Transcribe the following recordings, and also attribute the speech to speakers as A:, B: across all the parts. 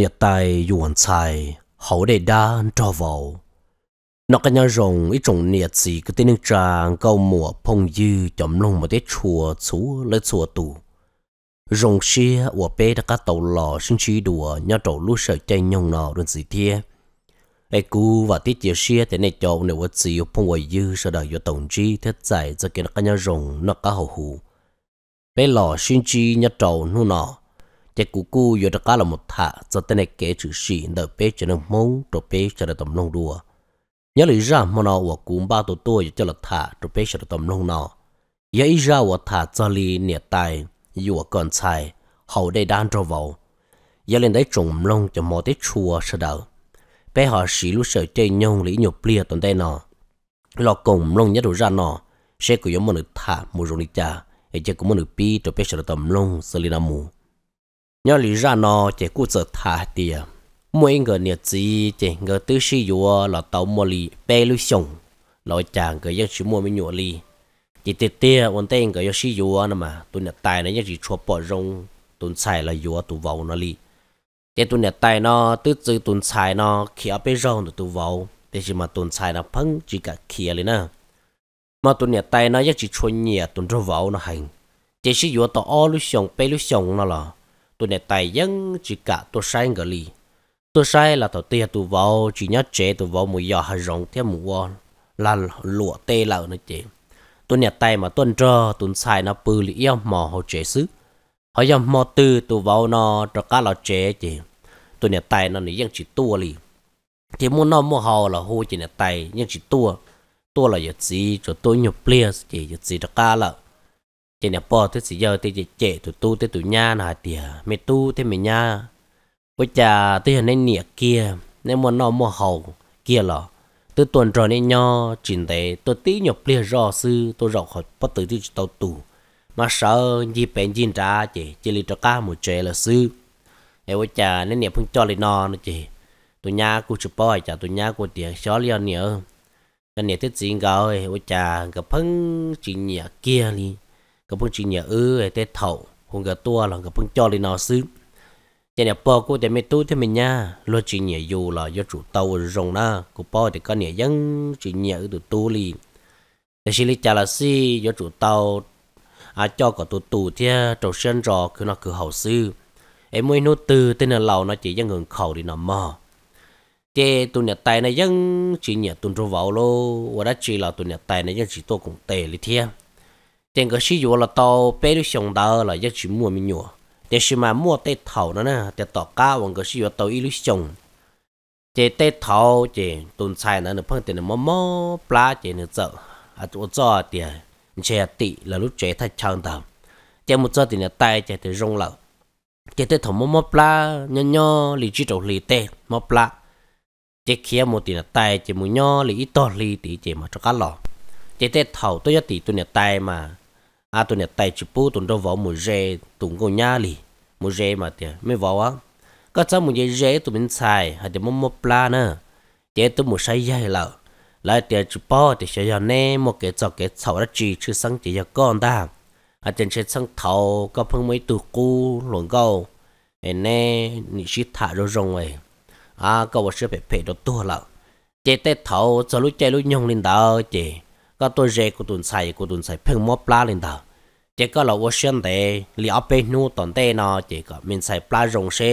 A: nhiệt tài yuan xài hậu đề đa cho vào nó cái nhà rồng ít trồng nhiệt gì cái tên trang câu mùa phong dư chậm lông một tiết chùa chú lấy chùa tù rồng xia của bé đã cá tàu lò sinh chi đùa nhà trầu lúa sợi chay nhông nọ đơn gì thế ai cú và tiết chia xia thế này cho nếu vật gì phong hoài dư sợ đợi do tổng chi thế giải cho cái nhà rồng nó cá hậu hủ bé lò sinh chi nhà trầu nu nọ chế cú cú yo ra cá là một thả cho tên này kể chữ sĩ đợi bé cho nên mong rồi bé cho nên tầm nông đùa nhớ lý ra mà nó và cú ba tổ tôi cho là thả rồi bé cho nên tầm nông nó giờ ý ra và thả cho lý nhiệt tài yo còn xài hậu đây đang trâu vào giờ lên đấy trùng lông cho mò tết chùa sợ đỡ bé họ sĩ lúc sợ chơi nhông lý nhục lia tận đây nó lo cùng lông nhớ đồ ra nó sẽ cứ giống một thả một rồi cha ấy chỉ cũng một pi rồi bé sợ tầm lông xử lý nam mù nhớ lý ra nó chỉ cú sợ thả tiền mỗi người nhiệt gì chỉ người tư sĩ yếu là tàu mua lì bê lưu sông lối chàng người dân chỉ mua mới nhụa lì chỉ tiệt tia ổn tên người dân sĩ yếu nè mà tụi nhiệt tài này nhất chỉ chua bỏ rong tụi xài là yếu tụi vào nó lì chỉ tụi nhiệt tài nó tư tư tụi xài nó khi ở bên rong tụi vào thế chỉ mà tụi xài nó phăng chỉ cả kia lên nè mà tụi nhiệt tài nó nhất chỉ chua nhẹ tụi rong vào nó hành chỉ sĩ yếu tao ô lưu sông bê lưu sông nó là tôi nè tài dân chỉ cả tôi sai ngờ lì tôi sai là thầu tia tôi vào chỉ nhớ chế tôi vào một giờ hay rồng theo một won là lụa tê là nó chế tôi nè tài mà tuần trơ tôi sai nó bự lì yêu mò hồ chế xứ họ dòng mò tư tôi vào nó cho cá lò chế chế tôi nè tài nó nè dân chỉ tua lì thì muốn nó mua hò là hô chỉ nè tài nhưng chỉ tua tua là giờ gì cho tôi nhập plia chỉ giờ gì cho cá là chỉ nè bỏ tới sự giờ tới chỉ trẻ tụi tu tới tụ nha là tiề, mẹ tu tới mẹ nha với cha tôi hình nên nịa kia nên muốn nó mua hầu kia lọ tôi tuần rồi nên nho chỉnh tế tôi tí nhọc lia rò sư tôi rọc khỏi bắt tử thì tao tù mà sợ gì bèn gì ra chị chỉ li cho cá một chế là sư em với cha nên niệm không cho li no nữa chị tôi nhà cô chụp bòi cha tôi nhà cô tiền xó li nữa cái niệm thích gì rồi với cha gặp phăng chỉ nhẹ kia li cái bông chỉ nhà ư hay thầu hùng cái tua là cái bông cho lên nó xứ chỉ nhà bò cô để mấy tu thế mình nha lo chỉ nhà dù là do chủ tàu rồng na cô bò thì con nhà dân chỉ nhà tụi tu liền để xí lý trả là xí do chủ tàu à cho cả tụi tù thế trầu sơn rò cứ nó cứ hậu sư em mới nô từ tên là lầu nó chỉ dân hưởng khẩu thì nó mò chế tụi nhà tài này dân chỉ nhà tụi trâu vào lô và đã chỉ là tụi nhà tài này dân chỉ tôi cũng tệ lý thiên tiền cái sử dụng là tàu bé được sống đỡ là giấc chỉ mua mình nhua để mà mua tê thầu nữa nè để tỏ cá bằng cái sử dụng tàu ít được sống chế tê thầu chế tồn xài nữa nó tiền nó mò plá chế nó sợ à chỗ cho tiền chế tị là lúc chế thay chăng tầm chế một cho tiền là tay chế thì rong lợn chế tê thầu mò mò plá nho nho lì chỉ đầu lì tê mò plá chế kia một tiền là tay chế một nho lì ít to lì tí chế cho cá lò chế tê thầu tôi nhất tí tôi là tay mà à tôi nhật tay chụp bút tôi đâu vỏ một rê tụi ngô nhá lì một rê mà tiệt mới vỏ á có cháu mùi rê tụi mình xài hay tiệt mô một pla nữa tiệt tụi mùi say dây lợ lại tiệt chụp bó thì sẽ dọn nè một cái chọc cái sau đó chỉ chứ sang chỉ e cho con ta hay tiệt sẽ sáng thầu có phương mấy tụi cu luận câu em nè nhị sĩ thả rồi rồng ấy à câu sẽ phải phải đồ tua lợ chế tết thầu cho lúc chơi lúc nhông lên đó chế ก็ตัวเจกูตุนใส่กูตุนใส่เพ่งมอปลาเลยเถอะเจ๊ก็เราว่าเชื่อเตะลีเอาไปนู่ตอนเตะเนาะเจ๊ก็มินใส่ปลารงเช่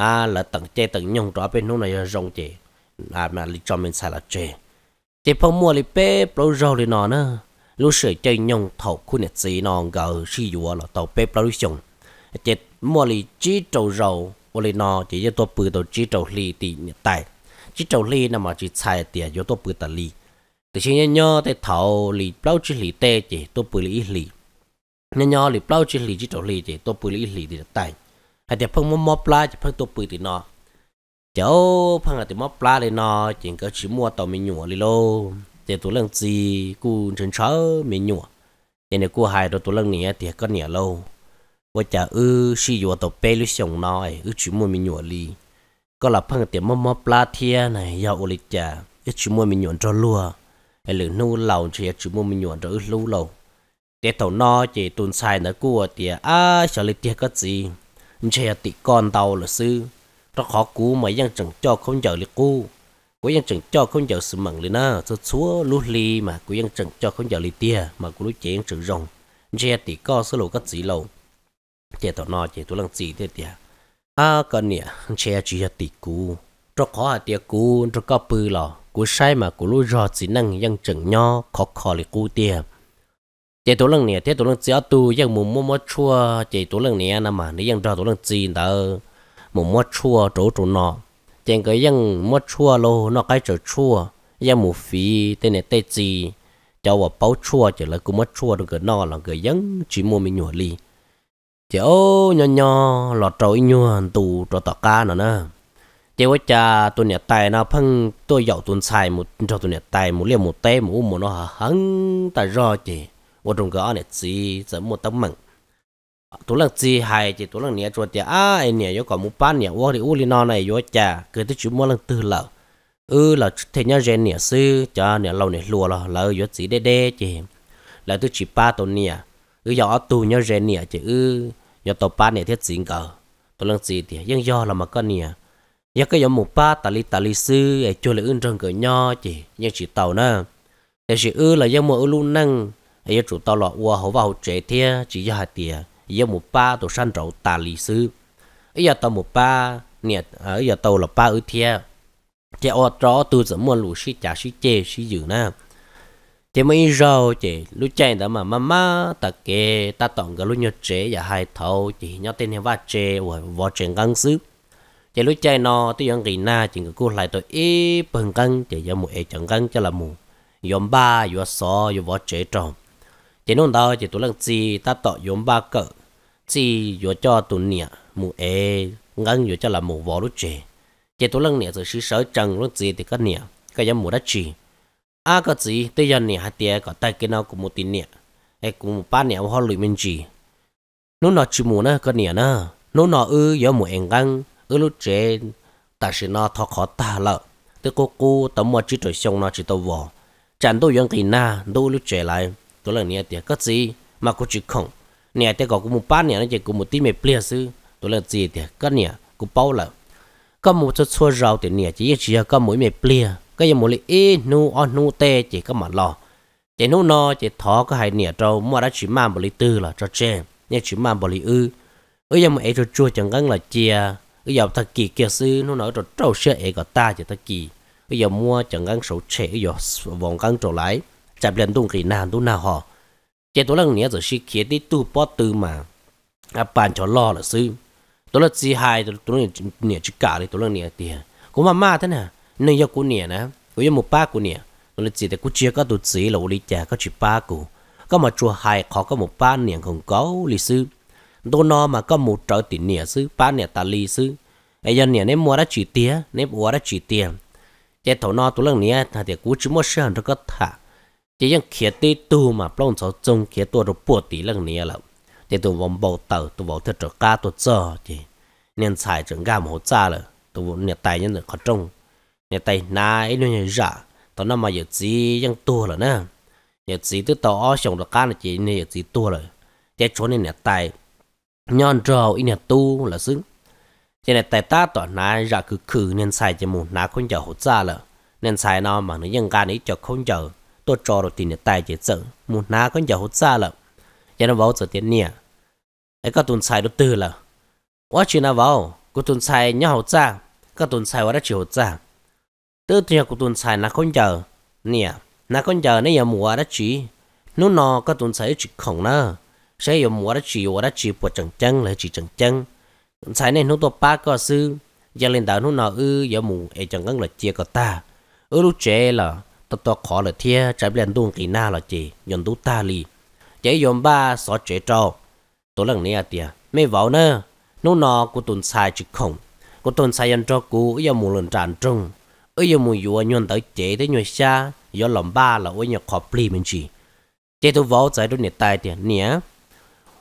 A: อ่าแล้วตั้งเจ๊ตั้งยงตัวไปนู่นเลยรงเจ๊อ่ามาลีจอมมินใส่ละเจ๊เจ๊พอมัวลีเป้ปลารงเลยเนาะเนาะรู้สึกเจ๊ยงถกคุณเนี่ยสีนองเกอชี้อยู่ว่าเราตัวเป้ปลาลุชงเจ๊มัวลีจี้ตัวรงวันนี้เนาะเจ๊จะตัวปืนตัวจี้ตัวลีตีเนี่ยตายจี้ตัวลีนั่นมาจี้ใส่เตี๋ยอยู่ตัวปืนตะลี thì chỉ nhớ thì thầu lì bao chỉ lì tê chỉ tôi bự lì lì nhớ nhớ lì bao chỉ lì chỉ chỗ lì chỉ tôi bự lì lì thì được tay hay thì phong mua mop la chỉ phong tôi bự thì nó cháu phong là thì mop la thì nó chỉ có chỉ mua tàu mình nhủa lì lô thì tôi lần gì cu chân chớ mình nhủa thì này cu hai rồi tôi lần nia thì có nia lâu và chả ư si vừa tàu pe lì xong nó ư chỉ mua mình nhủa lì có là phân là thì mop mop la thiên này giàu lịch chả ư chỉ mua mình nhủa cho lùa hay lử nu lâu chỉ chỉ mua mình nhuận rỡ lưu lâu. để tàu no chỉ tuần sai nữa cua thì à sợ lấy tiếc cái gì chỉ tị con tàu là sư nó khó cú mà ยัง chẳng cho không giờ lấy cú cú ยัง chẳng cho không chờ sự mặn lên na cho chúa lú li mà cú ยัง chẳng cho không chờ lấy tia mà cú lú chỉ chẳng chữ rồng chỉ tị con số lầu cái gì lâu. chỉ tàu no chỉ tôi làm gì thế thì à con nè chỉ chỉ tị cú rất khó à tia cú rất có bự lò cú sai mà cú lú rò chỉ năng yang chừng nho khó khó lì cú tiề chạy tổ lần này chạy tổ lần chia tu yang mồm mồm chua chạy tổ lần này nằm mà nếu yang rò tổ lần chỉ đó, mồm mồm chua chỗ chỗ nọ chạy cái yang mồm chua lô nó cái chỗ chua yang mồm phí tên này tê gì? cho vào bao chua chỉ là cú mồm chua được cái nọ là cái yang chỉ mồm mình nhổ li chạy ô nho nho lọt trâu nhua tu trâu tọt ca nữa nè เจ้าจะตัวเนี่ยตายนะพังตัวเหยาตัวชายมุดเราตัวเนี่ยตายมุดเลี้ยมุดเต้มุดมุดเนาะหังแต่รอจีว่าตรงก็เนี่ยจีจะมุดตั้งมั่งตัวหลังจีหายจีตัวหลังเนี่ยตัวเจ้าอ้าไอเนี่ยยกก่อนมุดปั้นเนี่ยว่าดิอุลีนอนในยกจะเกิดที่จุดมุดหลังตื่นแล้วเออเราเทียนเจนเนี่ยซื้อจ้าเนี่ยเราเนี่ยรัวเราเรายกจีเด้ๆจีแล้วตัวจีป้าตัวเนี่ยเอออยากเอาตัวเนี่ยเจนเนี่ยจีเอออยากตัวป้าเนี่ยเทียนสิงเกอตัวหลังจีเดียยังย่อเรามาก็เนี่ย nhớ cái giống một ba tali tali sư ấy cho lại ưng trong cửa nho chỉ nhưng chỉ tàu nè để chỉ ư là giống một luôn năng ấy chủ tàu lọ qua hậu vào hậu trẻ thia chỉ do hạt tiề giống một ba tổ săn trậu tali sư ấy giờ tàu một ba nè ở à, giờ tàu là ba ư thia chỉ ở đó từ sẽ mua lũ sĩ trả sĩ chê sĩ dữ nè chỉ mới rau chỉ lúc trẻ đã mà mama ta kê ta tổng cái lúc nhớ chế và hai thầu chỉ nhớ tên này va chế và vợ chuyện căng sức chỉ lối chạy nó tôi vẫn kỳ na chỉ người cô lại tôi ít phần cân chỉ giờ mù ấy chẳng cân cho là mù yếm ba yếm sáu yếm vợ chế trộm chỉ nông đó chỉ tôi lần chi ta tọ yếm ba cỡ chi yếm cho tụi nè mù ấy ngân yếm cho là mù vợ lúc chế chỉ tôi lần nè rồi sử sở trần lúc gì thì cái nè cái yếm mù đã chi à cái gì tôi giờ nè hạt tiền có tay cái nào cũng một tin nè ấy cũng một ba nè họ lùi mình chi nó nọ chỉ mù nè cái nè nữa nó nó ư yếm mù ấy ngân ở lúc trẻ ta sẽ nó thọ khó ta lợ tức cô cô tấm mà chỉ trời xong nó chỉ tao vò chẳng tôi vẫn kỳ na tôi lúc trẻ lại tôi là nhà tiền cất gì mà cô chỉ không nhà tiền có cũng một ba nhà nó chỉ cũng một tí mẹ plia sư tôi là gì tiền cất nhà cũng bao lợ có một chút xua rau thì nhà chỉ chỉ có mỗi mẹ plia cái gì mỗi lì nu on nu tê chỉ có mà lo chỉ nu no chỉ thọ có hai nhà trâu mua đã chỉ mang một lì tư là cho chê nhà chỉ mang một lì ư ở giờ mà ấy cho chua chẳng gắn là chia bây giờ ta kỳ kia sư nó nói rồi trâu xe ấy có ta chỉ ta kỳ bây giờ mua chẳng gắn sổ trẻ bây giờ vòng gắn trở lại chạp lên tung kỳ nàn tung nào họ chế tôi lần nhớ rồi xí kia đi tu bó tư mà à bàn cho lo là sư tôi là gì hai tôi tôi nhớ chỉ cả đi tôi lần nhớ tiền cũng mà ma thế nè nên giờ cũng nhớ nè bây giờ một ba cũng nhớ tôi là gì để cũng chia các đồ gì là đi chả các chỉ ba cũng có mà chùa hai khó có một ba niệm không có lý sư đô no mà có một trợ tiền nẻ sư ba nẻ tà lì sư ấy giờ nẻ ném mua ra chỉ tiền ném mua ra chỉ tiền cái thổ no tụi lần nẻ thà thì cú chỉ mua sơn nó có thả chế dân khía tê tu mà plong cháu trông khía tua được bùa tỷ lần nẻ lắm chế tụi vòng bầu tàu tụi vòng thật trợ ca tụi giờ chế nên xài trưởng gà một cha là tụi vòng nẻ tài nhân được khó trông nẻ tài na ấy luôn nhảy ra tụi nó mà giờ chỉ dân tua rồi nè giờ chỉ tụi tàu ở sông được ca là chỉ nè giờ chỉ tua rồi cái chỗ này nẻ tài nhon trò in tu là xứng cho nên tại ta tỏ nà ra cứ khử nên sai cho một nà không chờ hốt ra là nên sai nó mà nó dân gan ấy cho không chờ tôi cho rồi tiền tài chỉ sợ một nà không chờ hốt ra là cho nên vào giờ tiền nè ấy các tuần sai được từ là quá chuyện nào vào các tuần sai nhỏ hốt ra các tuần sai quá đã chịu hốt ra tư tiền của tuần sai nà không chờ nè nà không chờ nãy giờ mùa đã chỉ nó nó các tuần sai chỉ không nữa sẽ dùng mua đất chỉ mua đất chỉ của chẳng chân là chỉ chẳng chân sai nên nút tôi ba có sư gia lên đảo nút nào ư giờ mù ai chẳng ngân là chia có ta ư lúc trẻ là tôi tôi khó là thia trái lên tuôn kỳ na là chị dùng tú ta li chạy dùng ba xóa trẻ trâu tôi lần này à tia mấy vào nữa nút nào của tuần sai chỉ không của tuần sai dân cho cũ giờ mù lần tràn trung ở giờ mù vừa nhuận tới chế tới nhuận xa giờ lòng ba là ôi nhà khó pli mình chỉ chế tôi vào trái đôi nét tai tiền nhé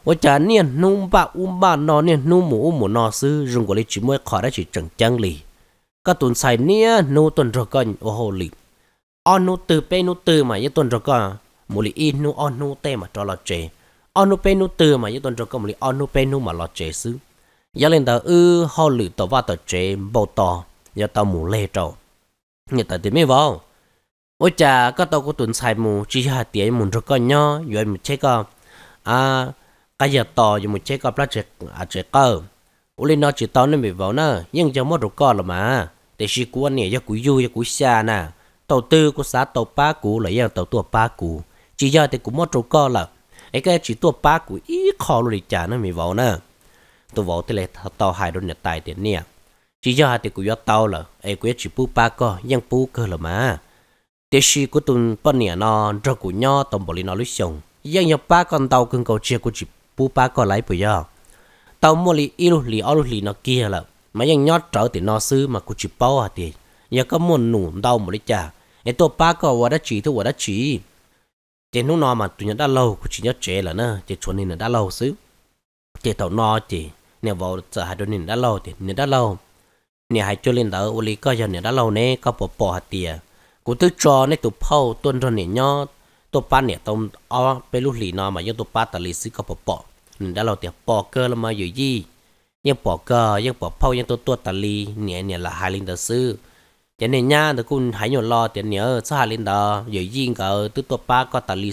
A: 我家呢，弄把乌把那呢，弄木乌木那是，如果你只么考得起整整理，个顿菜呢，弄顿着个我好理，啊弄 từ bên 弄 từ mà 一顿着个，木里一弄啊弄带嘛着了这，啊弄边弄 từ mà 一顿着个木里啊弄边弄嘛了这是，要领导呃好理到话到这报道，要到木来着，你到底没忘？我家个到个顿菜木只下点木着个呢，原木这个啊。cái giờ to dù một chế có lá chế à chế cơ u lên nó chỉ to nên bị vào nè nhưng cho mất đồ co là mà để chỉ cú anh nhỉ cho cú du cho cú xa nè tàu tư của xã tàu ba cú là giờ tàu tua ba cú chỉ giờ thì cũng mất đồ co là ấy cái chỉ tua ba cú ý khó luôn đi trả nó bị vào nè tôi vào thì lại tàu hai đôi nhà tài tiền nè chỉ giờ thì cũng do tàu là ấy cũng chỉ pu ba co nhưng pu cơ là mà để chỉ cú tuần bên nè nó rồi cú nhau tàu bỏ lên nó lối sông nhưng nhập ba con tàu cần cầu chia cú chỉ bù ba có lấy bây giờ tao mua lì yêu lì ô lì nó kia là mà nhót trở thì nó sư mà cũng chỉ bao à thì giờ có muốn nụ đau một lít chả em tôi ba có vợ đã chỉ thôi vợ đã chỉ trên lúc nó mà tụi nhớ đã lâu cũng chỉ nhớ trẻ là nè trên chuẩn nên đã lâu xứ trên tàu nó chỉ nè vào sợ hai đôi nên đã lâu thì nên đã lâu nè hai cho lên đỡ ô lì coi giờ nè đã lâu nè có bỏ bỏ hạt à tiền cũng tức cho nè tụi phao tuân rồi nè nhót tụi ba nè tông ao bên lúc lì nó mà nhớ tụi ba ta lì xứ có bỏ bỏ đã lâu tiền bỏ cơ là mà dù gì nhưng bỏ cơ nhưng bỏ phâu nhưng tôi tuột là hai linh tờ sư cho nên nha tôi cũng hãy nhổ lo tiền nhớ sao hai linh tờ dù gì cỡ tôi tuột ba có lý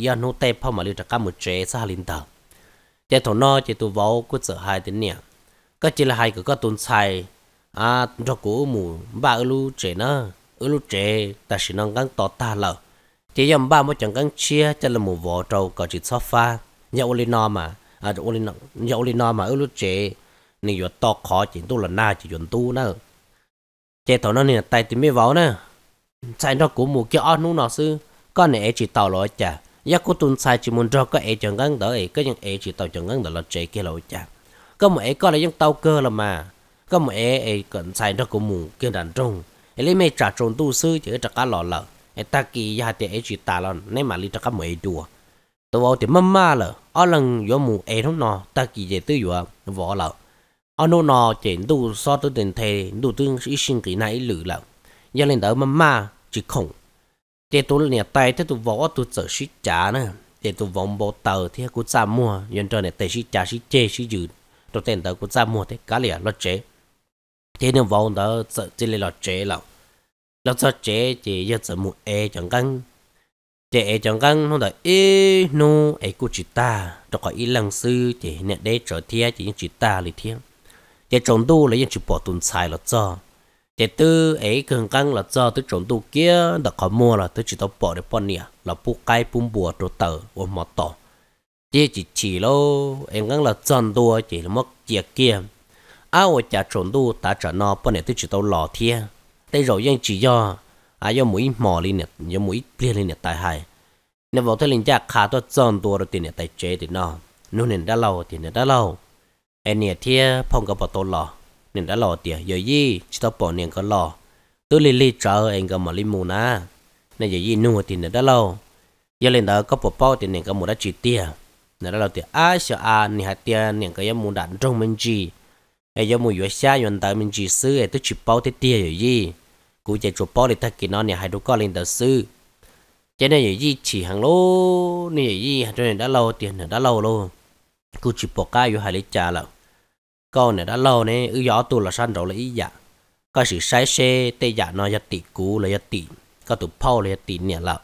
A: do nô tê mà lưu trả cả một chế sao hai linh tờ chế thổ no chế tôi vỗ cứ là hai cái có tuần sai à cho ba ư lu chế nó ư ta chỉ năng gắn tỏ ta lợ chỉ yếm ba mới chẳng cần chia cho là một vỏ trâu có chỉ sofa pha nhau lên nó mà à đâu lên nhau lên nó mà ở lúc chế nên vừa to khó chỉ tu là na chỉ chuẩn tu nữa chế thầu nó nè tay thì mới vào nữa sai nó cũng mua kia ăn nung nó sư con này chỉ tàu lối chả giá của tuần sai chỉ muốn cho có ấy chẳng ngăn đỡ ấy cái những ấy chỉ tàu chẳng ngăn đỡ là chế kia lối chả có một ấy có là những tàu cơ là mà có một ấy ấy cần sai nó cũng mua kia đàn trung ấy lấy mấy trả trộn tu sư chỉ trả cá lò lợn ta kỳ ya te ấy e chỉ ta lon nên mà li ta ka mei tôi to thì te mamma lờ, a lang yo mù e thong no ta kỳ je tu yo vo lờ, a nô no che du so tu den the du tu i shin ki nai lử la ya len da mamma chỉ khong te tu ne tai thế tu vo tu sợ shi cha na te tu vòng bo tờ thì cứ cha mua yen cho này te shi cha shi che shi ju to tiền da cứ cha mua thế ka le lo chế, thế nên vong đó sợ chỉ là lo chế lòng nó cho chế chế giờ giờ một e chẳng căng chế e chẳng căng nó đợi e nu e của chị ta cho có ý lăng sư chế nè đây trở thia chế những chị ta lì thiên chế trồng tu lấy những chị bỏ tuần xài là cho chế tư ấy cường căng là cho tới trồng tu kia đã có mua là tới chỉ tao bỏ để bỏ nè là bu cái bung bùa đồ tờ và mỏ tỏ chế chỉ chỉ lô em căng là tròn tua chế là mất chia kia áo à, chả trồng tu ta trả nó bỏ nè tới chỉ tao lò thiên tây rồi dân chỉ do à do mũi mò lên nè do mũi bia lên nè tại hai nè vào thế linh chắc khá to tròn tua rồi tiền nè tại chế thì nó nó nè đã lâu tiền nè đã lâu anh nè thia phong gặp bảo tôi lò nè đã lò tiền giờ gì chỉ tao bỏ nền có lò tôi lì lì chờ anh gặp mà lên mù na nè giờ gì nuôi tiền nè đã lâu giờ lên đó có bỏ bao tiền nè có một đã chỉ tiền nè đã lâu tiền à sợ à nè hạt tiền nè có em đã đạn trong mình gì em giờ muốn vừa xa vừa tới mình chỉ ซื้อ em tôi chỉ bao tiền tiền giờ gì cú chạy chuột bò thì thật kỹ nó nè hai đứa con lên đầu sư cho nên những chỉ hàng lô nè gì cho nên đã lâu tiền đã lâu luôn cú chỉ bỏ cái vô hai lấy trà là con này đã lâu nè ư gió tu là săn đầu lấy dạ có sự sai xe tê dạ nó giật tỷ cú là giật tỷ có tụ phao là giật tỷ nè là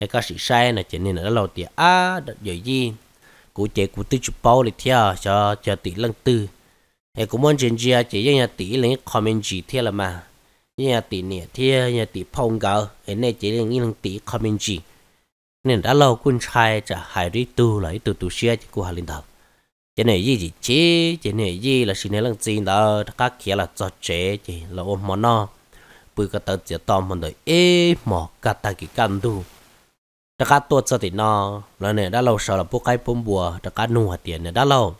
A: cái có sự sai là cho nên đã lâu tiền à những gì cú chạy cú tư chụp bao thì theo cho cho tỷ lần tư em cũng muốn chuyện gì à? chỉ riêng là tỷ comment gì theo là mà nhà tỷ nè thì nhà tỷ phong gạo hiện nay chỉ là những tỷ comment gì nên đã lâu quân trai trả hải đi tu lại tu tu xe của hà linh thảo cái này gì gì chế cái này gì là xin lăng gì đó các kia là cho chế chỉ là ôm món nó bùi cái tờ chỉ tòm mình rồi ê mỏ cả ta cái căn tu đã cả tuột cho thì nó là này đã lâu sợ là bốc cái bông bùa đã cả nuôi tiền này đã lâu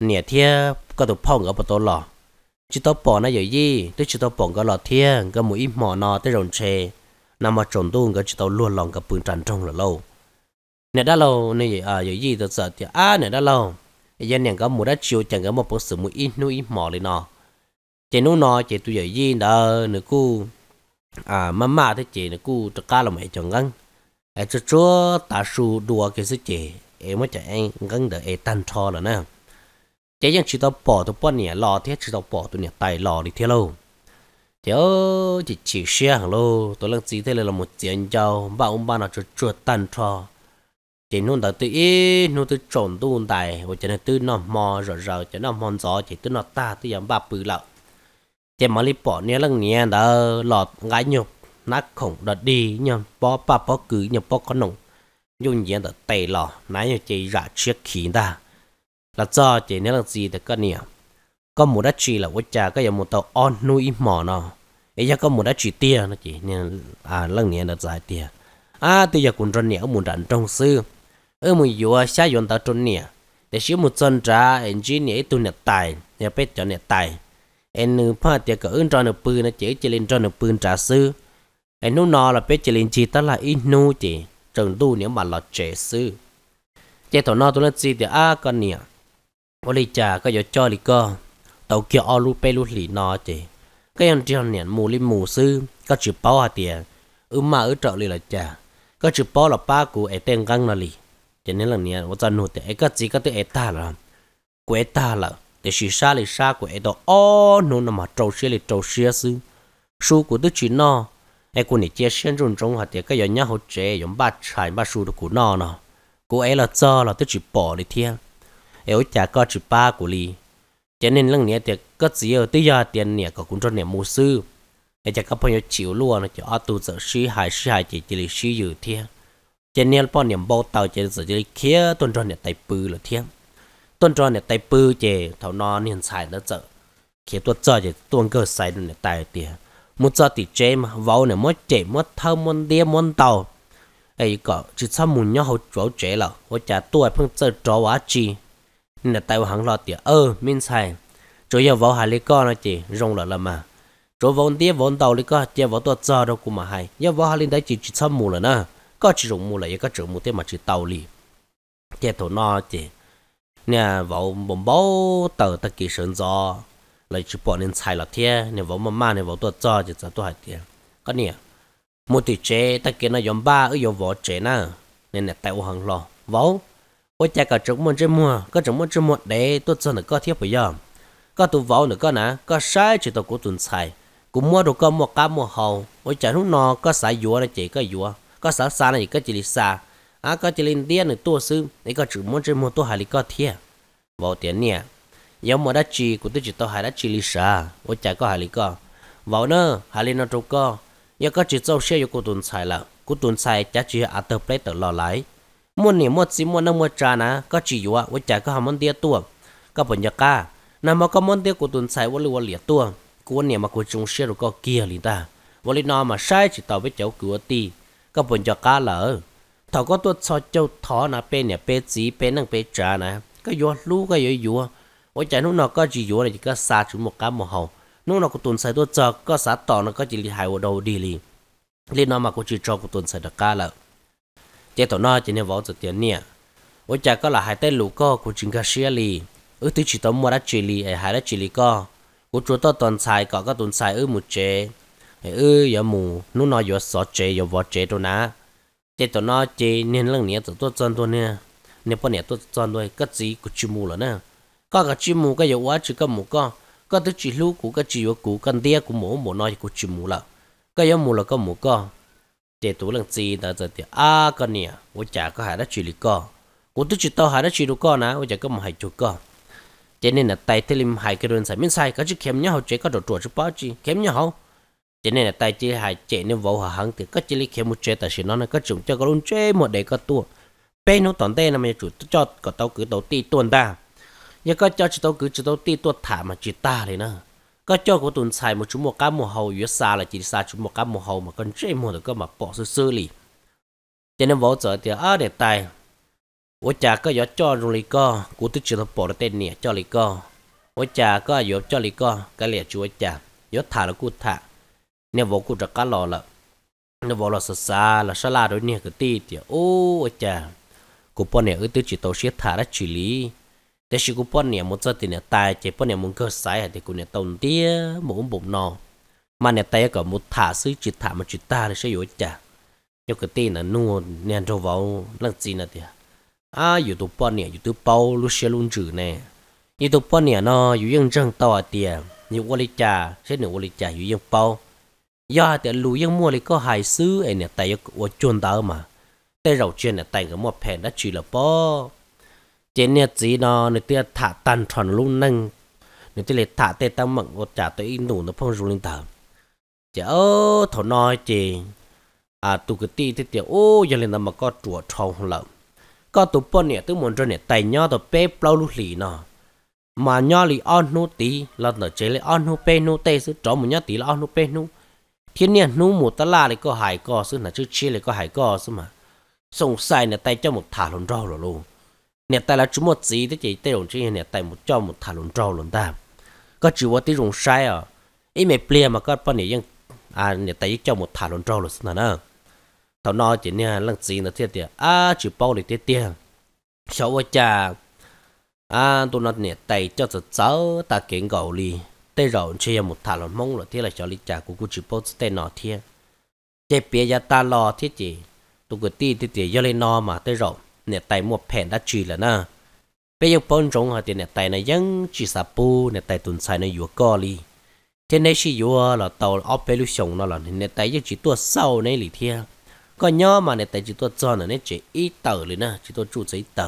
A: nè thia có được phong ở bờ tổ lò chỉ tao bỏ nó vậy gì tới chỉ tao bỏ cái lọ thiên cái mũi mỏ nó tới rồng chè nằm mà trộn tuôn cái chỉ tao luôn lòng cái bưng tràn trong là lâu nè đã lâu nè à vậy gì tao sợ thì à nè đã lâu giờ nè cái mũi đã chiều chẳng cái một bộ sự mũi ít nuôi mỏ lên nó chị nó nó chị tôi vậy gì đó nữa cô, à mà mà thế chị nữa cu tất cả là mẹ chồng ngân ai cho chúa ta su đùa cái sự chị em mới chạy anh ngân đợi em tan cho là nè thế nhưng chỉ tao bỏ tao bỏ nè lò thế chỉ tao bỏ tao nè tài lò đi thế lâu thế ơ chỉ chỉ xe hàng lô tôi lần gì thế là một chuyện giàu bà ông bà nào cho chuột tan cho chỉ nôn tới tự ý nôn tới trộn tuôn tài và cho nên tư nó mò rồi rồi cho nó mòn gió chỉ tư nó ta tư làm bà bự lậu thế mà li bỏ nè lần nè đó lò ngái nhục nát khổng đợt đi nhá bỏ bà bỏ cứ nhá bỏ con nồng dùng gì đó tay lò nãy giờ chỉ ra chiếc khí ta là do chỉ nên là gì thì có nhiều có một đất chỉ là quốc gia có một tàu on nuôi mỏ nó ấy giờ có một đất chỉ tia nó chỉ nên à lần này là giải tia à từ giờ cũng trôn nhiều một trận trong sư ở một vừa à, xa dọn tàu trôn nhiều để xíu một chân trả engineer tu nhập tài nhà bếp cho nhập tài anh nữ ừ, pha tiệc có ưng cho nộp pư nó chỉ chỉ lên cho nộp pư trả sư anh nô nọ là bếp chỉ lên chỉ ta là ít nô chỉ trần tu nếu mà là trẻ sư chế thọ nọ tu nó gì, thì à con nhiều bố lì có cho lì cơ tàu kia o lu pe lu lì nó chị cái anh chị anh mù lì mù sư có bao hà tiền ừ mà ở trợ lì là chả có chữ bao là ba cụ ở tên găng là lì cho nên là nè bố chân thì cái gì có thể ở ta là của ta là để xa lì xa của đó o nó nằm trâu xe lì trâu xe sư su của tôi chỉ nó ai cũng để chia sẻ rung rung hạt tiền cái giờ nhau hỗ trợ giống ba trái ba của nó nó của ấy là cho là tôi chỉ bỏ đi thiên yếu trả có chỉ ba của lì cho nên lần này thì có chỉ ở tới giờ tiền này có cũng cho này mua sư để cho các bạn chịu luôn nó cho ở tu sở sĩ hại sĩ hại chỉ chỉ là sĩ dự thiên cho nên bọn niệm bao tàu chỉ sở chỉ kia tuần cho này tài bự là thiên tuần cho này tài bự chỉ thầu nó niệm xài nó sợ khi tuần cho chỉ tuần cơ xài này tài tiền muốn cho thì chế mà vào này muốn chế muốn thâu muốn đĩa muốn tàu ấy có chỉ sao muốn nhau hậu chế là hỗ trợ tôi phân trợ cho quá chi nè là tại hắn lo tiền ơ ờ, mình sai chỗ giờ vào hà lý co nó chỉ rong là là mà chỗ vốn tiếp vốn đầu lý co chỉ vào tôi cho đâu cũng mà hay giờ vào hà lý đấy chỉ chỉ xăm mù là na có chỉ rụng mù là có chỉ mù thế mà chỉ tàu lì chỉ thổ no chỉ nè vào bồn bó tờ ta kỳ sơn gió lại chỉ bỏ nên sai là thế nè vào mama nè vào tôi cho chỉ cho tôi hay tiền có nè một tỷ chế ta kia nó yếm ba ở yếm vợ chế nè nên là tại hàng lo vào ôi cha cả chúng muốn trên mua có chúng muốn trên mua để tôi cho nó có thiếu bây giờ có tụ võ nữa có nè có sai chỉ tôi của tuần sai cũng mua được cơm một cá mua hầu ôi cha lúc nọ có sai dúa là chỉ có dúa có sai xa này có chỉ là xa à có chỉ lên tiền nữa tôi sư để có chúng muốn trên mua tôi hay là có thiếu vào tiền nè giống mua đã chỉ của tôi chỉ tôi hay đã chỉ là xa ôi cha có hay là có vào nữa hay là nó trâu có giờ có chỉ cho xe cho của tuần sai là của tuần sai chắc chỉ ở tờ play tờ lo lái mua nỉ mua chỉ mua nó mua trà nè có chỉ yếu với trái có hàm món tia tua có bẩn nhạc ca nà mà có món tia của tuần sai với lưu liệt tua của nỉ mà của chúng xe rồi có kia liền ta với lý mà sai chỉ tao với cháu cửa ti có bẩn nhạc ca lỡ thọ có tuột so châu thọ nà pe nè pe chỉ pe năng pe trà nè có yếu lú có yếu yếu với trái lúc nào có chỉ yếu này có xa chúng một cá một hậu lúc nào của tuần sai tuột giờ có xả tỏ nó có chỉ li hại ở đi liền lý nó mà của chỉ cho của tuần sai được ca lỡ chế tổ nó chỉ nên võ tự tiền nè ôi cha có là hai tay lũ co của chính cả xe lì ứ tứ chỉ tóm mua đã chỉ lì ở hai đã chỉ lì co của chúa tôi tuần sai có các tuần sai ứ một chế ứ giờ mù nó nói giờ sợ chế giờ võ chế đâu nè chế tổ nó chế, nên lần nè tổ tôi chân tôi nè nè bọn nè tôi chân tôi cất gì của chim mù là nè có cái chim mù cái giờ quá chỉ có một con có tứ chỉ lũ của cái chỉ của cần tiếc của mổ mổ nói của chim mù là cái giờ mù là có một con để tủ lần gì đó giờ thì à con nè tôi chả có hai đó chỉ lý co, tôi tôi chỉ tao hai đó chỉ lý co á tôi chả có một hai chú co, cho nên là tay thế lim hai cái đơn sản miếng sai cái chứ kém nhau chế có đồ chuột chứ bao chi kém nhau cho nên là tay chỉ hai chế nên vô hòa hăng thì cái chỉ lý kém một chế tại sự nó là có chúng cho có luôn chế một để có tua bên nó toàn tay là mình chủ cho có tao cứ đầu ti tuần ta nhưng có cho chỉ tao cứ chỉ tao ti tuột thả mà chỉ ta thì nè có cho của tuần xài một chúng một cá mùa hầu giữa xa là chỉ xa chúng một cá mùa hầu mà con chơi mùa được cơ mà bỏ sư sư lì cho nên vỗ trợ thì ở đẹp tài ủa chả có gió cho rồi lì co của tôi chỉ là bỏ được tên nè cho lì co ủa chả có gió cho lì co cái lẻ chúa chả gió thả là cụ thả nên vỗ cụ trật cá lò là nó vỗ là sơ xa là xa la rồi nè cái tì thì ô ủa chả cụ bọn nè ở tôi chỉ tàu xiết thả đã chỉ lý แต่ชิคุปนเนี่ยมันจะตีเนี่ยตายเจ็บปนเนี่ยมันก็สายแต่กูเนี่ยตรงเตี้ยมันบุบนอมาเนี่ยตายก็มันถ่าซื้อจิตถ่ามันจิตตาเลยใช่อยู่จ้ะยกตีน่ะนู่นเนี่ยจะว่าลังจีน่ะเดียอ่าอยู่ตัวปนเนี่ยอยู่ตัวเปาลุเชลุนจือเนี่ยอยู่ตัวปนเนี่ยเนาะอยู่ยังจังต่อเตียอยู่วลิจ่าใช่หนูวลิจ่าอยู่ยังเปายาแต่ลูยังมั่วเลยก็หายซื้อไอเนี่ยแต่ยกว่าจวนตามาแต่เราเจนเนี่ยแต่งกับมั่วแผ่นนั่นจีละป้อ trên nhà gì nó người ta thả tàn tròn luôn nâng người ta lại thả tê tăng mận một trả tới in đủ nó phong rủ lên tờ chả ơ thổ nói chị à tụ cái ti thì tiểu ô giờ lên nó mà có chùa trâu không lợm có tụ bọn nè tụ muốn cho nè tay nhau tụ bê bao lúc lì nó mà nhau lì on nô tí là nó chế lì on nô bê nô tê sư trò một nhau tí là on nô bê nô thiên nhiên nô một ta la lại có hải co sư là chứ chia lại có hải co sư mà sông sai nè tay cho một thả lồn rau rồi luôn nè ta là chúng một gì thế chỉ tay rồng chỉ nè tay một cho một thả lồn trâu lồn ta có chỉ có tí rồng sai à ý mày plea mà có bao nhiêu nhưng à nè tay cho một thả lồn trâu lồn xin nè thằng nó chỉ nè lăng gì nó thiệt tiệt à chỉ bao để tiệt tiệt sau vợ cha à tụi nói nè tay cho tụi cháu ta kiện gạo li tay rồng chỉ một thả lồn mông rồi thế là cho lý cha cũng cô chỉ bao tay nó thiệt chế bia ya ta lo thiết chỉ tụi cứ ti thì tiệt giờ lên nó mà tay rồng เนี่ยไตหมดแผ่นดัจีแล้วนะเปียกปนจงหาเตียเนี่ยไตในยังจีสาปูเนี่ยไตตุนใส่ในอยู่ก้อลีเทียนในชิยัวเราเตาออฟเปลุชงนั่นแหละเนี่ยไตยังจีตัวเศร้าในหลีเทียก็ย่อมาเนี่ยไตจีตัวจอนเนี่ยจีอีเตอเลยนะจีตัวจูจีเตอ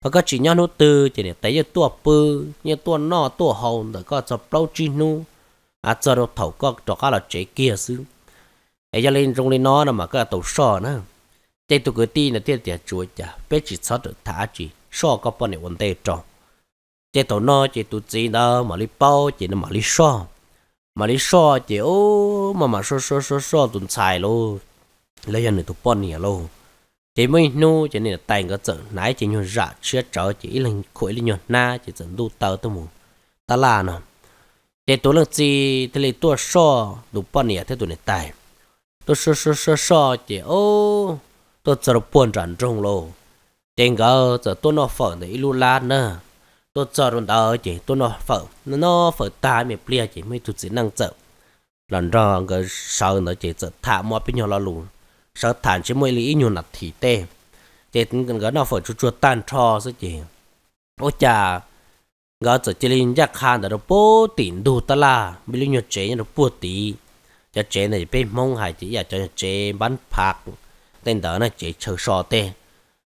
A: พก็จีย่อนุตือจีเนี่ยไตยังตัวปือเนี่ยตัวนอตัวหงแต่ก็จะเปล่าจีนูอาจจะเราเผาก็จะก็เราเจียเกียซื้อไอ้ยาเล่นตรงเล่นนอนะมาก็ตัวซ้อนะ chế tụ cái ti là tiết tiệt chuối chả bé chỉ sót được thả chỉ so có bao nhiêu vấn đề trong chế tụ nó chỉ tụ gì đó mà đi bao chỉ nó mà đi so mà đi so chỉ ô mà mà so so so so tuần xài luôn, lấy ra nữa tụ bao nhiêu luôn, chế mới nu chế này tay cái trận nãy chỉ nhon rạ chưa trở chỉ lên khối lên nhon na chế trận đu tờ tụ mù ta là nó chế tụ lần gì thế lấy tua so đủ bao nhiêu thế tụ này tay tôi so so so so chỉ ô tôi chờ nó buồn tràn trong lô tiền gỡ giờ tôi nó phở để lưu la nè tôi chờ rồi đó chỉ tôi nó phở nó phở ta mày plia chỉ mấy chút gì năng chợ lần đó cái sợ nữa chỉ chợ thả mua bên nhau là lù sợ thản chỉ mỗi lý nhiều nạt thì tê chỉ cần cái nó phở chua chua tan cho sẽ chỉ ô chà gỡ giờ chỉ linh giác khan đó bố tiền đủ ta la bị linh nhật chế nó bố tí cho chế này bên mông hải chỉ là cho chế bán phạt tên đó nó chỉ chờ sò tên,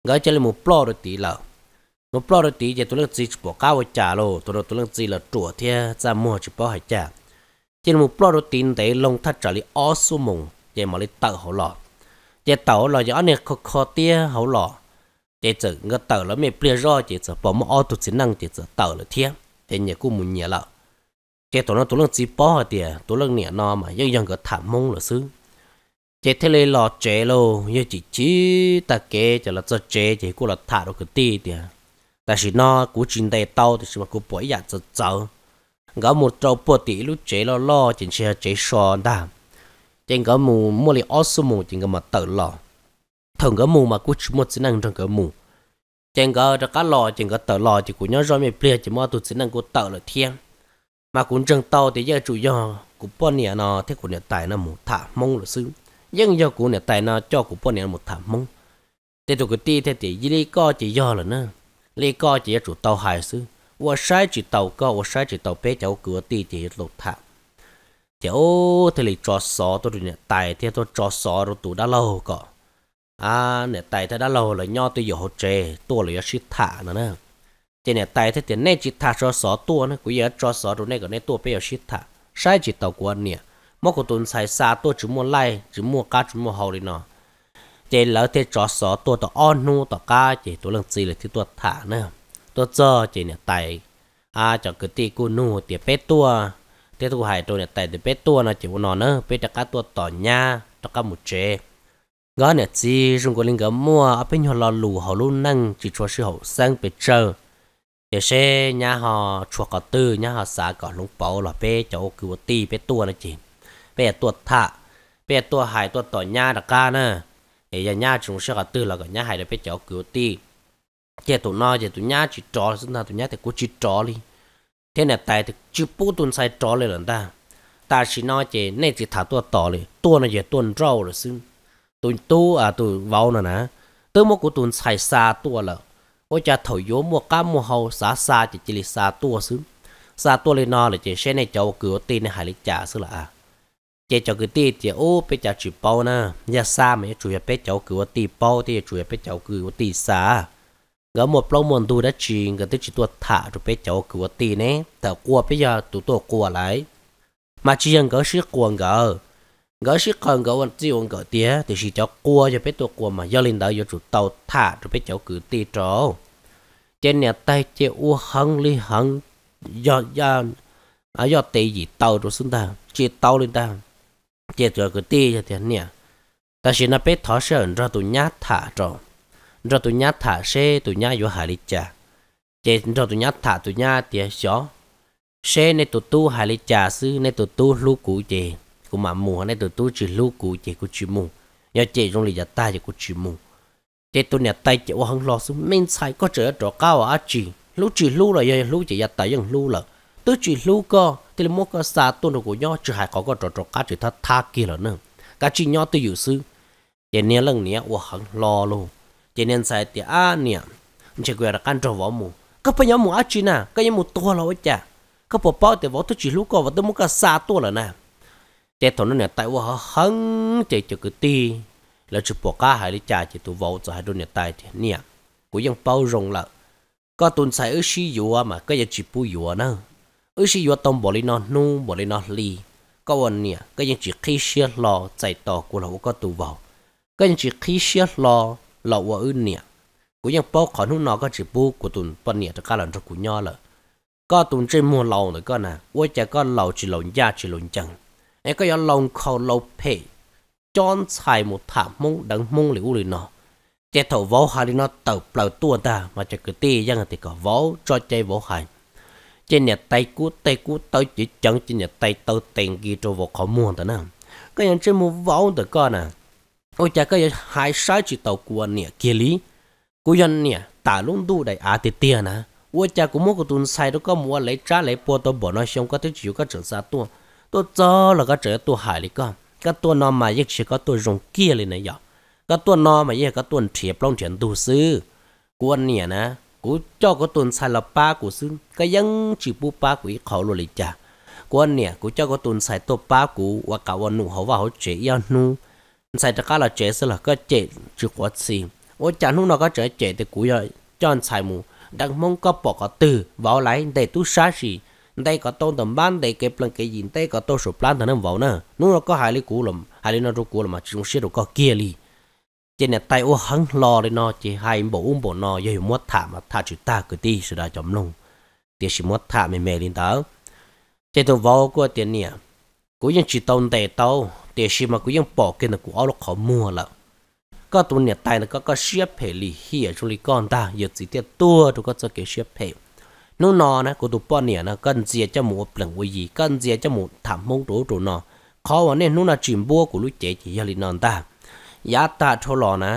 A: gọi cho là một bò rồi tí lợ một bò rồi tí giờ tôi lắc gì bỏ cao chả lô tôi tôi lắc gì là chùa thế ra mua chỉ bỏ hải chả. chỉ là một bò rồi tí để lông thắt trả lý ó số mùng giờ mà lấy tờ hậu lọ giờ tàu là giờ này khó khó tía hậu lọ giờ chữ người tờ là mẹ bia rồi giờ chữ bỏ một ó tụt chỉ năng giờ chữ tờ là thế thế nhà cũng muốn nhà lọ, giờ tôi nó tôi lắc gì bỏ hải tiền tôi lắc nhẹ nó mà yên yên cái thảm mông là xứ chế thế lê lò chế lô như chỉ chỉ ta kế cho là cho chế chỉ cô là thả được cái tì thì ta chỉ nó cú chín đầy tàu thì mà cú bỏi giả cho cháu gã một trâu bò tì lúc chế lo lo chỉ chế chế sò đà chỉ gã mù mua li ở số mù chỉ gã mà tự lò thường gã mù mà cú chỉ một chỉ năng trong gã mù chỉ gã cho cá lò chỉ gã tự lò chỉ cú nhớ rồi mày bia chỉ mua tụt chỉ năng cú tự là thiên mà cú trăng tàu thì giờ chủ yếu cú bò nè nó thế cú nè tài nó mù thả mông là xứng ยังยอกูเนี่ยแต่นอจอกูปนเนี่ยหมดถามมึงแต่ตัวกูตีแต่ตียี่ลีก็จะย่อเลยนะลีก็จะจุดเตาหายซื้อว่าใช้จุดเตาก็ว่าใช้จุดเตาเป๊ะเจ้ากูตีจะหลบถามเจ้าทะเลจอสอตัวเนี่ยแต่เที่ตัวจอสอรตัวด้านเราก็อ่าเนี่ยแต่ถ้าด้านเราเลยย่อตัวอยู่หัวใจตัวเลยชิดถานะนะเจเนี่ยแต่ถ้าเจเนี่ยจิตถาจอสอตัวนะกูอยากจอสอตัวเนี่ยก็ในตัวเป๊ะชิดถาใช้จิตเตากูเนี่ย mỗi cuộc tuần xài xa tôi chỉ mua lại chỉ mua cá chỉ mua hầu đi nọ chế lỡ thế chó sọ tôi tỏ o nu tỏ cá chế tôi lần gì là thế tôi thả nè, tôi giờ chế nè tài à cho cái tí cô nu tiệp bét tua thế tôi hải tôi nè tài tiệp bét tua nó chỉ muốn nè nữa bét cá tôi tỏ nha tỏ cá một chế ngó nè chi dùng cái linh gấm mua ở bên họ lò lù họ luôn năng chỉ cho sự hậu sang bệt chờ chế xe nhà họ chuộc cả tư nhà họ xả cả lũng bầu là bê cháu cứu tí bét tua nó chỉ bè tuột thả bè tua hải tua tỏ nha đặc ca nè ấy giờ nha chúng sẽ gặp tư là cái nha hải để bé cháu cứu ti chế tụi nó chế tụi nha chỉ trò xin ta tụi nha thì cũng chỉ trò đi thế này tại thì chưa bố tuần sai trò lên lần ta ta chỉ nói chế nên chỉ thả tua tỏ đi tua nó chế tuần rau rồi xin tuần tu à tuần vào nữa nè tới một của tuần sai xa tua là ôi cha thổi mua cá mua hầu xả xa chỉ chỉ xa tua xứ xa tua lên nó là chỉ sẽ này cháu cứu ti này hải lấy trả xứ là à chế cho cái tiền thì oh, ô bây giờ chụp bao na nhà xa mà chụp, yếu bây giờ cứ tiền bao thì chụp yếu bây giờ cứ tiền xa gỡ một lâu một tu đã chín, gỡ tới chỉ tuột thả rồi bây giờ cứ tiền nè thở qua bây giờ tụ tụ qua lại mà chỉ cần gỡ sức quần gỡ gỡ sức còn gỡ vẫn chỉ còn gỡ tiền thì chỉ cho qua cho bây tụ qua mà do linh đạo do chủ tàu thả rồi bây giờ cứ tiền trổ trên nhà tay chế ô hăng li hăng do do ở do tì gì tàu rồi xuống ta chỉ tàu lên ta chế cho cái tê cho tiền nè ta xin nó biết thọ sơn ra tụi nhát thả rồi ra tụi nhá thả xe tụi nhát vô hà lý trà chế ra tụi nhát thả tụi nhát tiền xó xe này tụi tu hà lý trà sư này tụi tu lưu cũ chế cũng mà mù này tụi tu chỉ lưu cũ chế của chỉ mù nhớ chế trong lý giả ta chỉ của chỉ mù chế tụi nhà tay chế không lo xuống mình sai có trở trọ cao à chỉ lưu chỉ lưu là giờ lưu chỉ giả tay dần lưu là tôi chỉ lưu co thì là một cái xã tôi nó của nhau chứ hay có cái trò trò cá chỉ thật thắt kia là nữa cá chỉ nhau tôi dự sư chỉ nên lần này tôi hẳn lo luôn chỉ nên sai thì à nè sẽ quay lại căn trò võ mù các bạn nhớ mù ác chi nè các em mù to là vậy chả các bộ bao thì võ tôi chỉ lưu co và tôi một cái xã tôi là nè chỉ thằng nó nè tại tôi hẳn chỉ chỉ cái ti là chụp bỏ cá hay là chả chỉ tôi võ cho hai đôi nè tại thì nè bao rộng là có tuần sai ở xí dùa mà cái gì chỉ bu dùa nữa อือชีวตมบริโนนูบริโนลีก็วันเนี่ยก็ยังจีขี้เชียรอใจต่อกูเราก็ตูบาก็ยังจีขี้เชียรอเราว่าอือเนี่ยกูยังป้อขอนุนอก็จีบูกูตุนปนเนี่ยจะกาหลังะกูย่อเลยก็ตุนใจีมัวเราเลยก็นะว่าจะก็เราจีหลงยาจีหลงจังไอ้ก็ยังลงเขาเราเพย์จอนชายหมดถามมุ่งดังมุ่งหรืออุลินอจะถวาวหาลินอเต่าเปล่าตัวตามาจากกตียังติดกั็วาวจอใจวาวหาย trên nhà tay cú tay cú tới chỉ chân trên nhà tay tôi tiền ghi trâu vào khó mua tao nè cái nhà trên mua vỗ tao con nè à? ôi cha cái hai sáu chỉ tàu của nè kia lý của dân nè tả luôn đủ đầy á tiền tiền nè ôi cha cũng muốn cái tuần sai đó có mua lấy trả lấy bò tao bỏ nó xong có thể chịu các trường xa tua tôi cho là các trẻ tôi hại lý con các tôi nó mà giết chỉ có tôi dùng kia lên này giờ các tôi nó mà giết các tôi thiệp long chuyện tu sư của nè nè cú cho có tuần xài là ba của xương cái dân chỉ bu ba của ít khẩu luôn lịch trả nè của cho có tuần xài tô ba của và cả anh nụ vào hậu chế yêu nụ xài cả là chế sẽ là cái chế chữ quá xì ô chẳng lúc nào có chế chế thì của cho anh xài đang mong có bỏ có từ vào lại để tu xa gì đây có tôn tầm ban để cái plan cái gì có tôn số thằng nó vào nữa lúc nào có hai lý cú lắm hai lý nó rút cú lắm mà chúng sẽ được có kia li chỉ nè tay ô hắn lo đấy nó chỉ hai bộ ung bộ nó giờ muốn thả mà thả chữ ta cứ đi sự đã chấm nung tiếc chỉ muốn thả mày mày lên tớ chỉ tôi vào của tiền nè cũng ยัง chỉ tông tệ tao tiếc chỉ mà cứ bỏ cái nó cũng áo lọc khó mua lận có tụi nè tay nó có có xếp hệ lì ở trong lì con ta giờ chỉ tiếc tua tôi có cho cái xếp hệ nó nó nè của tụi bọn nè nó cần gì cho mua lần cái gì cần gì cho mua thả mông đồ đồ nó khó mà nên nó là chuyển bua của lũ trẻ chỉ giờ lì non ta giá ta cho lò nè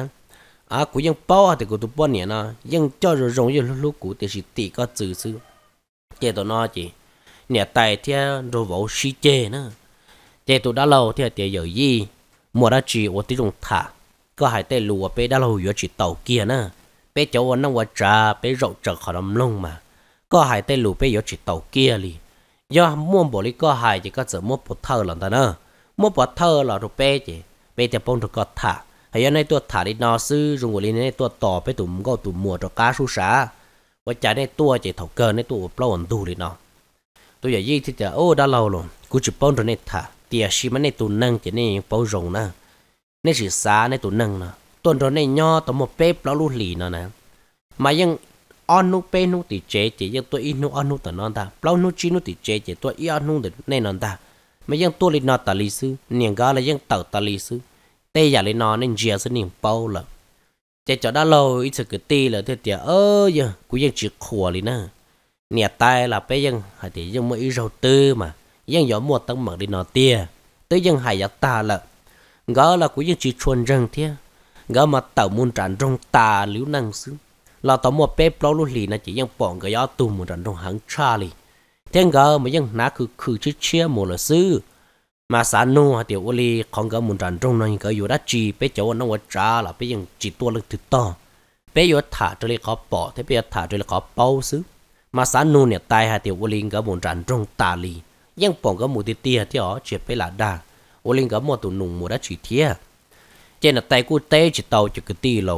A: à cũng ยัง bao à thì cũng tụ bao nè nè nhưng cho rồi rong như lúc cũ thì chỉ tỷ có chữ chữ chế tụ nó chỉ nè tài thì đồ vỗ xí chế nữa chế tụ đã lâu thì thì giờ gì mua ra chỉ ở tiếng thả có hai tay lùa bé đã lâu giờ chỉ tàu kia nữa bé cháu nó qua trà bé rậu trở khỏi đầm lông mà có hai tay lùa bé giờ chỉ tàu kia li do mua bộ lý có hai chỉ có sợ mua bột thơ lần ta nữa mua bột thơ là đồ bé chỉ เปจะปงตกอถ่าหายในตัวถาดินอซื้อ รุงวลินในตัวต่อไปตุ่มก็ตุ่มมัวตะกาสูชาว่าจะในตัวจะถกเกินในตัวปล้นดูเลยเนาะตัวอย่ายี่ที่จะโอ้ดาเราลงกูจะปงนตัในถ่าเตียชีมันในตัวนั่งจะนี่ปง้รงนะ ในสีสาในตัวนั่งนะตัวตันในย่อตัวหมดเป๊ะปล่าลูหลีเนาะนะ มายังออนนุเป้นุติเจเจยังตัวอีนุอ้อนนุต่นอนตาปล่นนุจีนุติเจเจตัวอีออนนุเด็ดในนอนตา mà dân tua lên nọ tà lì sư niềng gà là dân tàu tà lì sư tê giả lên nọ nên dìa sư niềng bao là chạy cho đã lâu ít sự cứ tê là thế tiệt ơ giờ cú dân chịu khổ lì nè nè tay là bé dân hay thì dân mới rau tư mà dân gió mùa tăng mặn đi nọ tia tới dân hải giả ta là gà là cú dân chịu chuồn răng thế gà mà tàu muốn tràn trong tà liễu năng sư là tàu mùa bé bao lũ lì là chỉ dân bọn cái gió tù muốn tràn trong hàng cha lì เท่งก็มัยังนักคือคือชื่เชี่อหมดละซื้อมาสานุเดียวอุลีของก็มุนจันตรงนั้นก็อยู่ด้าจีไปเจ้าน้องวจาละไปยังจีตัวลึกถึกต่อไปยอดถาจะเลยขอปอที่ไปยอดถาจะเลยขอเป้าซื้อมาสานุเนี่ยตายหาเดียวอุลีก็มุนจันตรงตาลี ยังป่องก็มุติเตียที่อ๋อเจ็บไปหลาดาอุลีก็หมดตันุ่มหมดจีเทียเจนตายกูเตจิตเอาจะกตีเร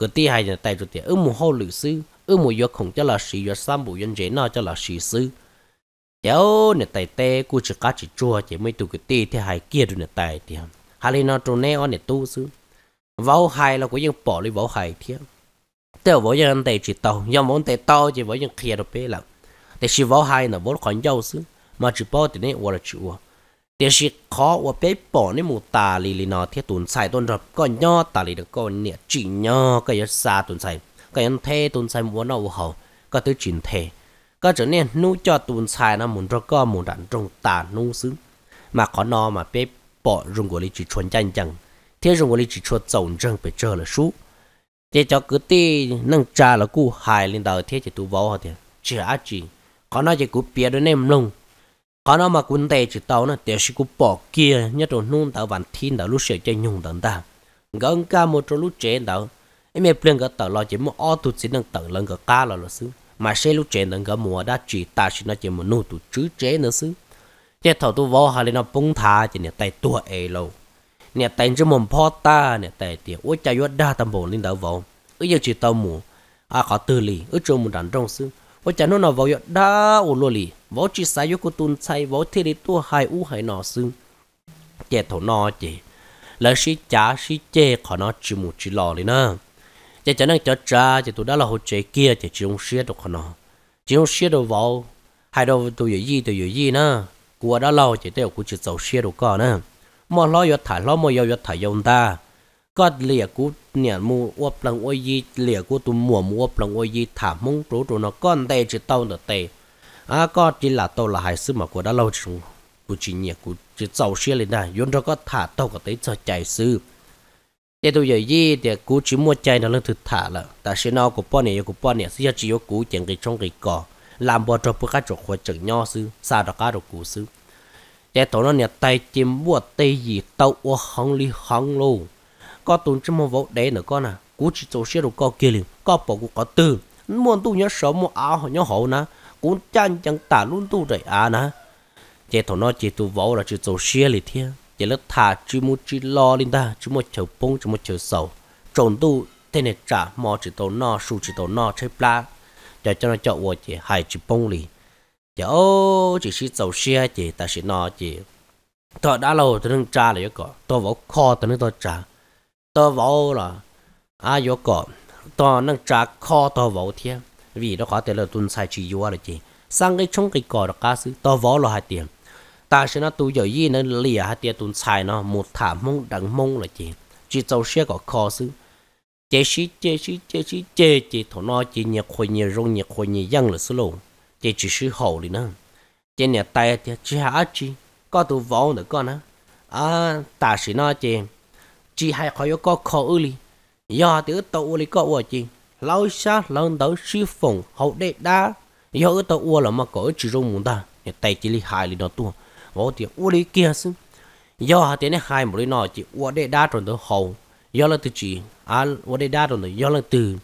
A: ก็ตีให้จะตายจุดเดียวอึมหัวหรือซื้ออึมหัยกของเจ้าลาสียอสามบุญเจน่าเจ้าละสีซื้อ cháu nè tài tê cu chỉ cá chỉ chua chỉ mấy tụ cái tê thì hai kia được nè tài thì hai lên nó trốn nè on nè tu xứ vỗ hai là của dân bỏ đi vỗ hai thiệt tiêu vỗ dân tài chỉ tao dân vỗ tài tao chỉ vỗ dân kia được bé lắm để chỉ vỗ hai là vỗ còn giàu xứ mà chỉ bỏ thì nè vỗ là chỉ vỗ để chỉ khó vỗ bé bỏ nè mù ta lì lì nó thiệt tuần sai tuần rồi còn nho ta lì được còn nè chỉ nho cái giờ xa tuần sai cái anh thế tuần sai muốn nó hậu cái thứ chuyện thế ก็จะเนี่ยนู้จอตูนชายนะมุนรก็มุนดันตรงตานู้ซึ้งมาขอนอมาเป๊ะปอรุงกุลิจิชวนจันจังเที่ยรุงกุลิจิชวนจงจังไปเจอละสู้เจ้าก็ตีนั่งจ่าละกูหายลินดาวเที่ยจะตัววอเถอะเจ้าอาจีขอนอจะกูเปียด้วยเนมลงขอนอมากุนเตจิตาวนะเดี๋ยวสิกูปอกเกียเนี่ยตัวนู้นตาวันทิ้งดาวลูกเสียใจยุ่งต่างตาก็องกาโมตรลูกเจนดาวไอเมียเปลืองก็ต่อรอจะมั่วอ้อตุดสินั่งต่อเรื่องก็กล้าเราละซึ้ง mà xe lúc chèn đừng có mùa đã chỉ ta chỉ nó chỉ một nụ tụ chữ chế nữa xứ nhà thầu tu vô hà lên nó bung thả chỉ nhà tay tua ê lâu nhà tay cho mồm po ta nhà tay tiền ôi cha yết đa tâm bồn lên đỡ vô ứ giờ chỉ tàu mù à khó tư lì ứ cho một đàn trong xứ ôi cha nó nó vào yết đa ô lô lì vô chỉ sai yết cô tuân sai vô thi đi tua hai u hai nọ xứ nhà thầu nọ chỉ là sĩ cha sĩ chê khó nó chỉ một chỉ lò lên nữa chỉ cho nên cho cha chỉ tụi đó là hỗ trợ kia chỉ chỉ không xia được nó chỉ không xia được vào hai đầu tụi gì tụi gì nữa của đó lâu chỉ tiêu của chỉ tàu xia được con nữa mà lo yo thải lo mà yo yo thải yong ta có lìa cú nhảy mu uop lăng ôi gì lìa cú tụi mua mu uop lăng ôi gì thả mông trú tụi nó con tê chỉ tao nó tê à có chỉ là tao là hai sư mà của đó lâu chúng của chỉ nhảy của chỉ tàu xia lên này yong cho có thả tao có tới cho chạy sư để tôi giờ gì để cú chỉ mua chạy nó lên thực thả là ta sẽ nói của bọn này của bọn này sẽ chỉ có cú chẳng cái trong cái cỏ làm bao cho bữa cá chuột hoặc chẳng nhau xứ, xa đó cá được cú xứ. để tổ nó nhà tay chim mua tay gì tàu ô hăng li hăng lô có tụi chim mua vỗ đấy nữa con à cú chỉ tổ sẽ được có kia liền có bỏ cú có tư muốn tu nhớ sớm mua áo nhớ hậu nè cú chăn chẳng tả luôn tu rồi à nè để tổ nó chỉ tu vỗ là chỉ tổ sẽ liền thiêng giờ lớp thả chỉ một chỉ lo lên ta chỉ một chầu bông chỉ một chầu sầu trộn tu thế này trả mò chỉ tàu nọ su chỉ tàu nọ chơi pla giờ cho nó chọn vợ chỉ hai chỉ bông lì giờ ô chỉ chỉ sầu xe chỉ ta chỉ nọ chỉ tôi đã lâu tôi đang trả lại có tôi vào kho tôi đang tôi trả tôi vào là à vô có tôi đang trả kho tôi vào thiên vì nó có thể là tuần sai chỉ vô là chỉ sang cái chung cái cỏ đó cá sứ tôi vào là hai tiền ta sẽ nó tu giờ gì nó lìa hạt à, tiền tuần xài nó một thả mông đằng mông là chị chỉ châu xe có khó xứ chế xí chế xí chế xí chế chị thổ nó chị nhiệt khôi nhiệt rong nhiệt khôi nhiệt dân là xứ lộ chị chỉ sư hậu đi nữa chị nhà tay chị chị hả chi có tu võ nữa con á à ta sẽ nó chị chỉ hay khỏi có khó ư li do từ tàu li có ủa chị lâu xa lâu tới sư phồng hậu đệ đá do tàu ủa là mà có chỉ rong muốn ta nhà tay chỉ li hại li nó tuông vô tiền, u lý kia xứ do hạt tiền hai mũi nọ chỉ u để đa tròn tới hầu do là từ chỉ à u để đa tròn tới do là từ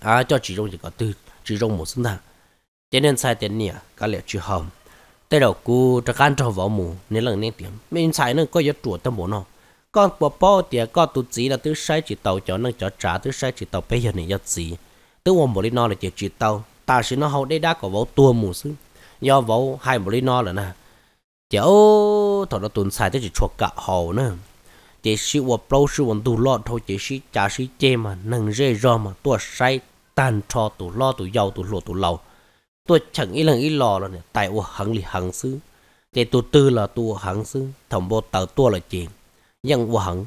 A: à cho chỉ trong chỉ có từ chỉ trong một sinh thang tiền nên sai tiền nhỉ cả liệu chưa hầu tới đầu cô cho can cho vào mù nên lần nên tiền mình sai nên có giật chùa tâm bộ nó con bỏ bỏ tiền con tụt gì là thứ sai chỉ tàu cho nó cho trả thứ sai chỉ tàu bây giờ này giật gì tứ một lý no là chỉ chỉ tàu ta sẽ nó hầu đây đã có vào tua mù xứ do vào hai một lý no là nè chỗ thọ đó tuần sai tới chỉ chuột cả hồ nữa chỉ sĩ và bao sĩ vẫn tu lo thôi chỉ sĩ trả sĩ chê mà nâng rê rò mà tua say tan cho tu lo tu giàu tu lụa tu lầu tôi chẳng ý lần ý lò là này tại ô hằng lì hằng xứ chỉ tu tư là tu hằng xứ thầm bộ tờ tua là chỉ nhưng ô hằng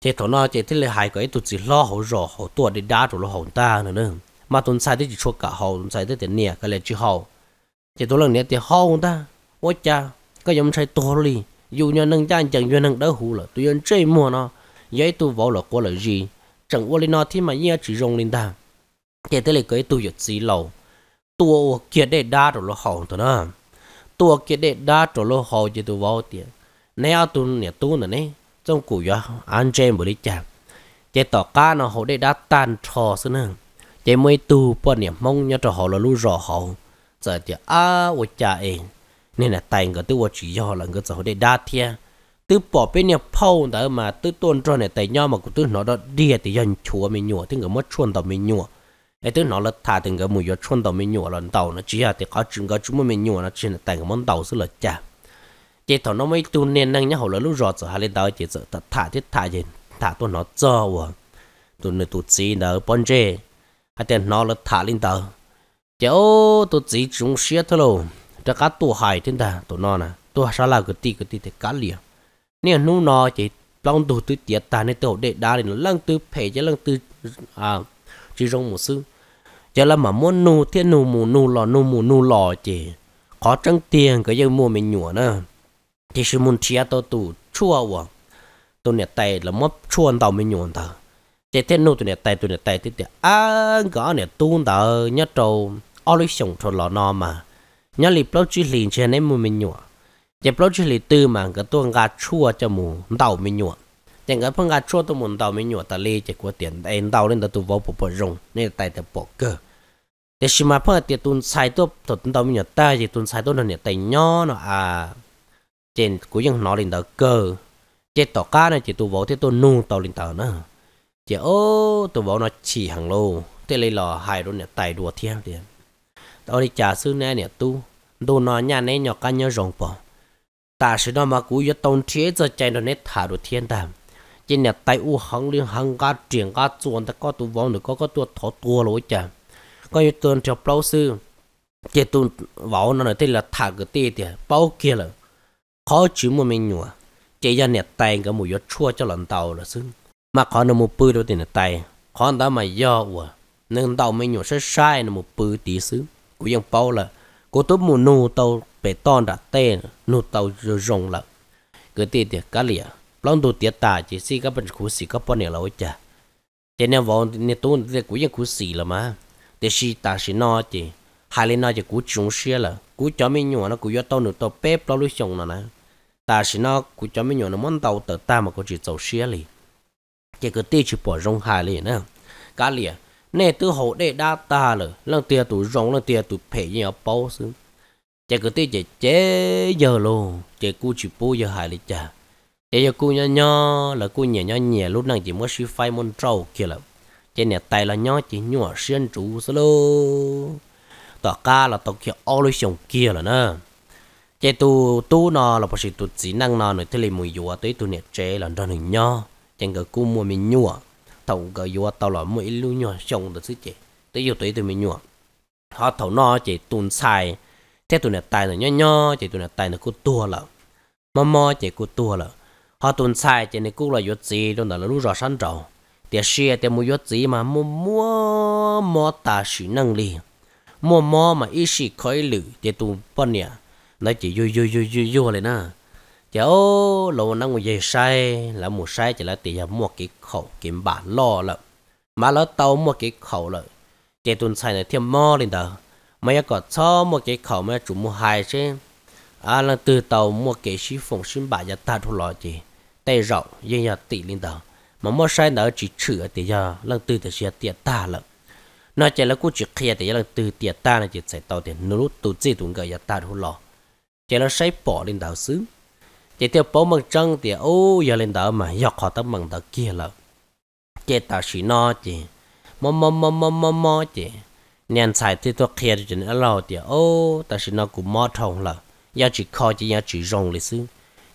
A: chỉ thọ nó chỉ thế là hai cái tu chỉ lo hậu rò hậu tua đi đá rồi lo hậu ta nữa nữa mà tuần xài tới chỉ chuột cả hồ tuần xài tới tiền nè cái là chỉ hồ chỉ tu lần nè tiền hồ ta ôi cha cái giống chơi to li dù nhau nâng chân chẳng nhau nâng đỡ hù là tụi nhân chơi mua nó giấy tu võ là có là gì chẳng qua lên nó thì mà nhớ chỉ rong lên ta cái tới là cái tu giật gì lâu tu kia để đa rồi nó hỏng tụi nè, tu kia để đa rồi nó hỏng chỉ tu võ tiền nếu tôi nhà tu này, nè trong củ gió ăn chơi bữa đi chạm chế tỏ cá nó họ để đã tan trò xưa nè chế mới tu bọn niệm mong nhớ cho họ là lu rõ họ giờ thì à ôi cha em nên là tài người tôi chỉ cho là người giàu để đa thia tư bỏ bên nhà phâu đó mà tư tôn cho này tài nhau mà cũng tôi nói đó đi thì dân chúa mình nhổ thì người mất chuồn tàu mình nhổ ấy tư nó là thả thì người mùi cho chuồn tàu mình nhổ lần tàu nó chỉ là thì có chuyện có chúng mình nhổ nó chỉ là tài người món tàu xứ là cha chỉ thằng nó mới tu nên năng nhá hậu là lúc rồi rồi hai lên tàu chỉ sợ thả thì thả gì thả tôi nó cho à tôi nói tôi chỉ nợ bón chê hay tiền nó là thả lên tàu cháu tôi chỉ chúng xe thôi luôn cho cá tổ hài trên ta tổ nó nè tổ sa là cái ti cái ti thì cá liền nè nu nó chỉ long tổ tư tiệt ta nên tổ để đá đến lăng tư phê cho lăng tư à chỉ rong một sư cho là mà muốn nu thiên nu mù nu lò nu mù nu lò chỉ khó trăng tiền cái dân mua mình nhủa nữa thì sư muốn chia tổ tụ chua quá tổ nè tay là mất chua tàu mình nhủa ta Thế thiên nu tổ nè tay tổ nè tay thì thì à gõ nè tuôn tờ nhất trâu ở lý sông cho lò nó mà nhớ lì bao chi lì trên em mình nhọ chỉ bao chi lì từ mà cái tuần ga chua cho mù đầu mình nhọ chỉ cái phong ga chua tôi muốn đầu mình nhọ ta lì chỉ có tiền em đầu lên ta tu vô bộ bộ rồng nên tại ta bỏ cơ để xem mà phong tiền tuần sai tôi tôi đầu mình nhọ ta chỉ tuần sai tôi là nhọ tay nhỏ nó à trên cũng ยัง nó lên ta cơ chỉ tỏ cá này chỉ tu vô thế tu nu tàu lên tàu nữa chỉ ô tu vô nó chỉ hàng lô thế lấy lò hai đôi nhọ tài đùa thiên tiền tao đi trả sư nè nhọ tu đồ nó nhà này nhỏ cá nhớ rộng bỏ ta sẽ đó mà cú yếu tông chế giờ chạy nó nét thả đồ thiên đàm chỉ nhà tay u hăng liên hăng cá triển cá chuồn ta có tu vong được có có tụ thọ tua lối chả có yếu tuần theo bao sư chỉ tu vào nó nói thế là thả cái tê thì bao kia là khó chịu mà mình nhua chỉ ra nhà tay cái mùi yếu chua cho lần tàu là xứng mà khó nó một bự đồ tiền tay khó ta mà do ủa nên tàu mình nhua sẽ sai nó một bự tí xứ bao là cô tốt mù nụ tàu bể tòn đã tê nụ tàu rồi rồng lợn cứ tiệt tiền cá lìa lòng đồ tiệt tà chỉ xí các bên khu xì các bọn này là ôi chà thế nên vào nên tôi để cúi những khu xì là mà để xí tà xí nó chỉ hai lên nó chỉ cúi trúng xia là cúi cho mình nhỏ nó cúi do tao nụ tàu bể lâu lưới sông là nè tà xí nó cúi cho mình nhỏ nó món tàu tờ ta mà có chỉ tàu xia lì chỉ cứ tiệt chỉ bỏ rồng hai lì nè cá lìa nè tư hộ để đa ta lờ lần tia tụ rong lần tia tụ phê gì ở bao xứ chả cứ tê chả chế giờ luôn chả cu chỉ bao giờ hại lịch cha chả giờ cu nhỏ nhỏ là cu nhẹ nhỏ nhẹ lúc nãy chỉ mới suy phai môn trâu kia là chả nè tay là nhỏ chỉ nhỏ xuyên trụ xơ lô tọa ca là tọa kia ô lôi sông kia là nè chả tu tu nò là bác sĩ tu chỉ năng nò nội thế là mùi dùa tới tu nè chế là đó nữa nhỏ chẳng cứ cu mua mình nhua thầu gờ vô tao là mỗi lưu nhỏ xong được chứ chị tới vô tới tụi mình nhỏ họ thầu no chị tuôn xài thế tụi này tài là nho nho chị tụi này tài là cô tua là mò mò chị cô tua là họ tuôn xài chị này cô là vô gì đâu là lúc rõ sẵn rồi tiền xe tiền mua vô gì mà mua mua mua ta sử năng lực mua mua mà ít gì khói lử tiền tụi bọn nè nói chị vô vô vô vô vô lên na cháu lâu năng ngồi dây sai là một sai chỉ là tiền mua cái khẩu kiếm bản lo lợ mà lỡ tàu mua cái khẩu lợ cái tuần sai này thêm mò lên đó mà có cho một cái khẩu mà chủ mua hai chứ à là từ tàu mua cái sĩ phồng sinh bà gia ta thu lo gì tay rộng nhưng nhà tỷ lên đó mà mua sai nữa chỉ chữa thì giờ lần từ thì sẽ tiền ta lợ nó chỉ là cũng chỉ kia thì lần từ tiền ta là chỉ sẽ tàu thì nó lúc tụ chế tuần gọi gia ta thu lo chỉ là sai bỏ lên đảo xứ chỉ tiêu bố măng chân thì ô giờ lên đỡ mà dọc họ tâm bằng đỡ kia là chế tạo sĩ no chị mò mò mò mò mò mò chị nên xài thì tôi kia thì nó lo thì ô ta sĩ nó cũng mò thông là giờ chỉ kho chỉ giờ chỉ rong lịch sử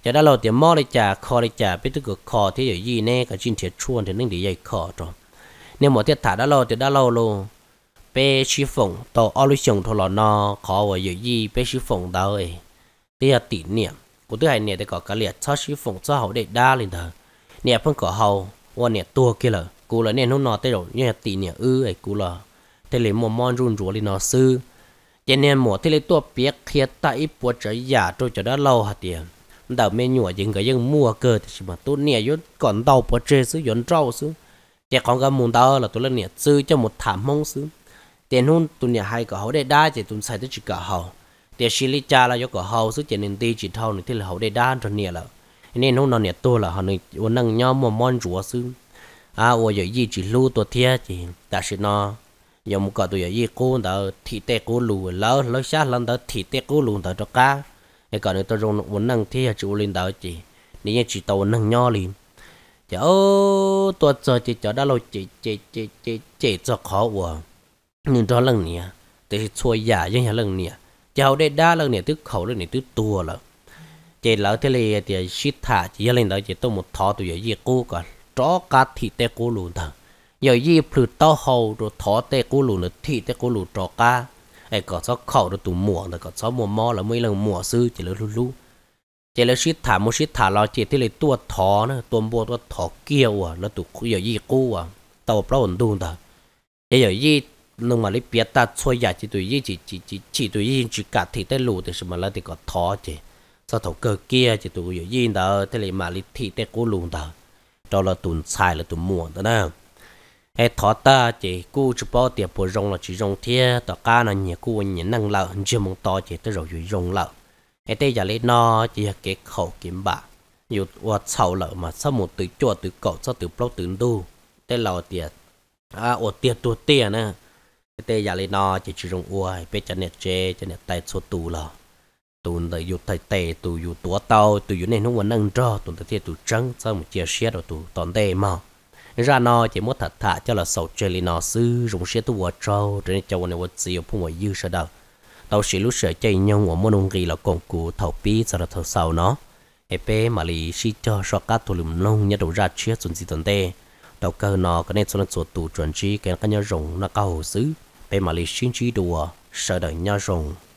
A: giờ đã lo thì mò lịch trả kho lịch trả biết được kho thì giờ gì nè cái chuyện thiệt chuôn thì nên để dạy kho rồi nếu mà thiết thả đã lo thì đã lo luôn bé sư phụng tổ olu chồng thôi là nó khó và giờ gì bé sư phụng đâu ấy bây giờ tỉ niệm cụ thứ hai nè để có cái liệt cho sư phụng cho hậu để đa lên thờ nè phân cỏ hậu qua nè tua kia là cụ là nè nó nó tới rồi nè tỷ nè ư ấy cụ là thế lấy một món run rủa lên nó sư cho nên mùa thế lấy tua biết kia tại ít bữa trở giả trôi cho đã lâu hạt tiền đào mẹ nhụa những cái những mua cơ thì chỉ mà tôi nè yốt còn đầu bữa chơi sư yốn rau sư chỉ còn cái muốn tao là tôi là nè sư cho một thảm mong sư tiền hôn tôi nè hai cỏ hậu để đa thì tôi xài tới chỉ cỏ hậu แต่ชิลิจาเรายกกับเฮาซึ่งเจนินตีจิตเฮาหนึ่งที่เราได้ด้านจนเนี่ยละนี่น้องนอนเนี่ยตัวละเขาหนึ่งวันนั่งย่อมมอนจัวซึ่งอาวัวอย่ายี่จิลู่ตัวเทียจีแต่ชินอยมก็ตัวอย่ายี่กูแต่ที่เตกูลู่แล้วแล้วชาลันแต่ที่เตกูลู่แต่จะก้าไอ้ก่อนเนี่ยตัวรงวันนั่งเทียจูลินแต่จีนี่ยังจิตตัวนั่งย่อลินจะโอ้ตัวจอจิตจอได้เราจิตจิตจิตจิตจิตจะขอวัวหนึ่งตัวเรื่องเนี้ยแต่ช่วยยายังเรื่องเนี้ย cháu đây đa lần này tứ khẩu lần này tứ tua là chị lỡ thế này thì shit thả chị lên đó chị tôi một thọ tôi giờ gì cô cả chó cá thịt tê cô luôn thằng giờ gì phượt to hầu rồi thọ tê cô luôn là thịt tê cô luôn chó cá ai có sáu khẩu rồi tụi mùa rồi có sáu mùa mò là mấy lần mùa sư chị lỡ lù lù chị lỡ shit thả một shit thả lo chị thế này tua thọ nữa tua bùa tua thọ kia à là tụi giờ gì cô à tàu bao ổn đun thằng giờ gì mà 弄嘛你别打错呀，这对一这这这这对一只家提的路的什么了的个拖的，这头个 kia 这对有引导这里嘛你提的过路的，到了顿菜了顿磨的呢。ai dạ thọ ta chỉ cú chỉ bao tiền bồi rong là chỉ rong thế tao cá là nhà cú nhà năng lợ chưa mong to chỉ tới rồi dùng rong lợ ai tới giờ lấy nó chỉ cái khẩu kiếm bạc dù qua sầu lợ mà sao một từ chùa từ cậu sao từ bao từ đu tới lò tiền à ở tiền tua tiền nè tê giả lên nó chỉ chỉ rong uai bé chân nè chê chân nè tay số tù lò tù là dù tay tê tù dù tủa tàu tù dù nên không muốn nâng cho tù tay tù trăng, sao một chia xe rồi tù toàn tê mà ra nó chỉ muốn thật thà cho là sầu chơi lên nò sư rong xe tù vợ trâu trên cho quân vợ gì phun vợ dư sợ đâu tàu xí lúc sợ chơi nhau ở môn ông ghi là cổng cụ thầu pi sao là thầu sau nó hệ bé mà lì xí cho so cá tù lùm lông nhớ đầu ra chia xuân gì toàn tê tàu cơ nò cái nên số lần tù chuẩn chi cái nó nhớ rồng nó cao xứ pe mali shinchi do wa shada nya jong